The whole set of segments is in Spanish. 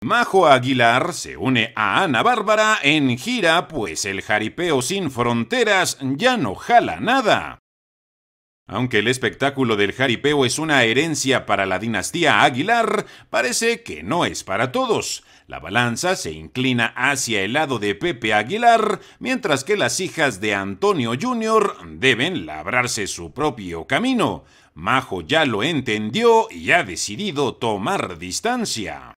Majo Aguilar se une a Ana Bárbara en gira, pues el jaripeo sin fronteras ya no jala nada. Aunque el espectáculo del jaripeo es una herencia para la dinastía Aguilar, parece que no es para todos. La balanza se inclina hacia el lado de Pepe Aguilar, mientras que las hijas de Antonio Jr. deben labrarse su propio camino. Majo ya lo entendió y ha decidido tomar distancia.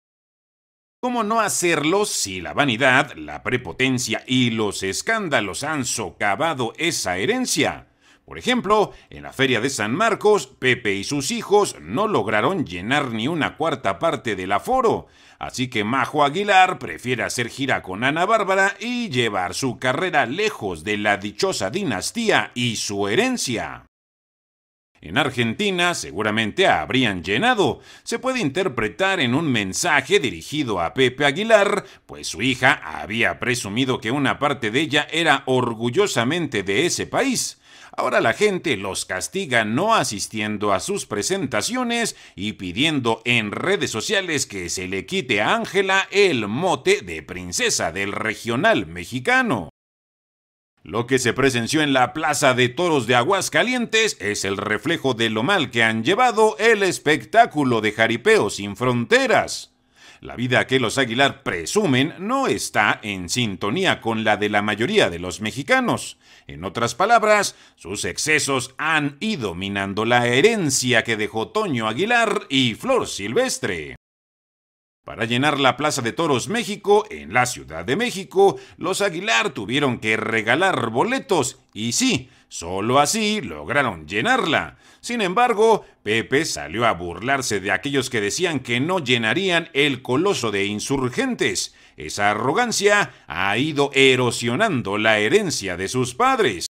¿Cómo no hacerlo si la vanidad, la prepotencia y los escándalos han socavado esa herencia? Por ejemplo, en la feria de San Marcos, Pepe y sus hijos no lograron llenar ni una cuarta parte del aforo, así que Majo Aguilar prefiere hacer gira con Ana Bárbara y llevar su carrera lejos de la dichosa dinastía y su herencia. En Argentina seguramente habrían llenado. Se puede interpretar en un mensaje dirigido a Pepe Aguilar, pues su hija había presumido que una parte de ella era orgullosamente de ese país. Ahora la gente los castiga no asistiendo a sus presentaciones y pidiendo en redes sociales que se le quite a Ángela el mote de princesa del regional mexicano. Lo que se presenció en la Plaza de Toros de Aguascalientes es el reflejo de lo mal que han llevado el espectáculo de Jaripeo sin fronteras. La vida que los Aguilar presumen no está en sintonía con la de la mayoría de los mexicanos. En otras palabras, sus excesos han ido minando la herencia que dejó Toño Aguilar y Flor Silvestre. Para llenar la Plaza de Toros México en la Ciudad de México, los Aguilar tuvieron que regalar boletos y sí, solo así lograron llenarla. Sin embargo, Pepe salió a burlarse de aquellos que decían que no llenarían el coloso de insurgentes. Esa arrogancia ha ido erosionando la herencia de sus padres.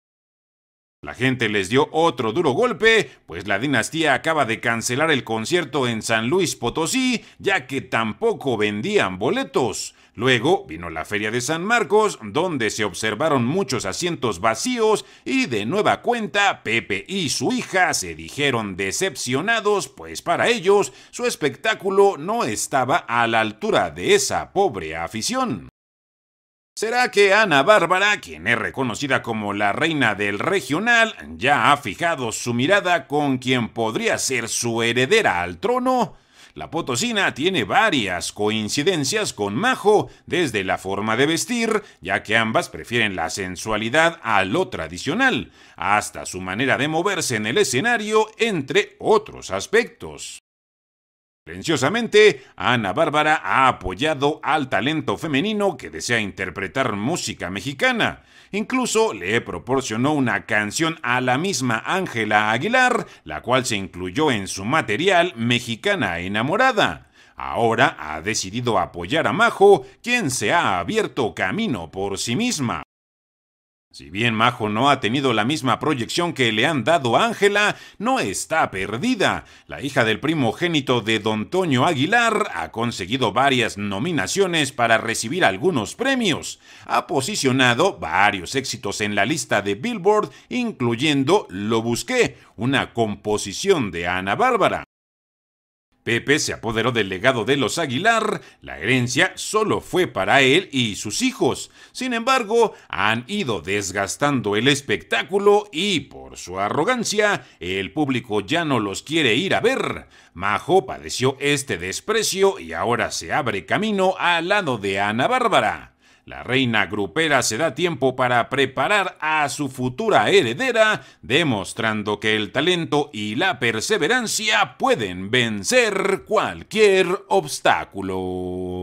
La gente les dio otro duro golpe, pues la dinastía acaba de cancelar el concierto en San Luis Potosí, ya que tampoco vendían boletos. Luego vino la Feria de San Marcos, donde se observaron muchos asientos vacíos y de nueva cuenta Pepe y su hija se dijeron decepcionados, pues para ellos su espectáculo no estaba a la altura de esa pobre afición. ¿Será que Ana Bárbara, quien es reconocida como la reina del regional, ya ha fijado su mirada con quien podría ser su heredera al trono? La potosina tiene varias coincidencias con Majo, desde la forma de vestir, ya que ambas prefieren la sensualidad a lo tradicional, hasta su manera de moverse en el escenario, entre otros aspectos. Silenciosamente, Ana Bárbara ha apoyado al talento femenino que desea interpretar música mexicana. Incluso le proporcionó una canción a la misma Ángela Aguilar, la cual se incluyó en su material Mexicana enamorada. Ahora ha decidido apoyar a Majo, quien se ha abierto camino por sí misma. Si bien Majo no ha tenido la misma proyección que le han dado a Ángela, no está perdida. La hija del primogénito de Don Toño Aguilar ha conseguido varias nominaciones para recibir algunos premios. Ha posicionado varios éxitos en la lista de Billboard, incluyendo Lo Busqué, una composición de Ana Bárbara. Pepe se apoderó del legado de los Aguilar, la herencia solo fue para él y sus hijos. Sin embargo, han ido desgastando el espectáculo y, por su arrogancia, el público ya no los quiere ir a ver. Majo padeció este desprecio y ahora se abre camino al lado de Ana Bárbara. La reina grupera se da tiempo para preparar a su futura heredera, demostrando que el talento y la perseverancia pueden vencer cualquier obstáculo.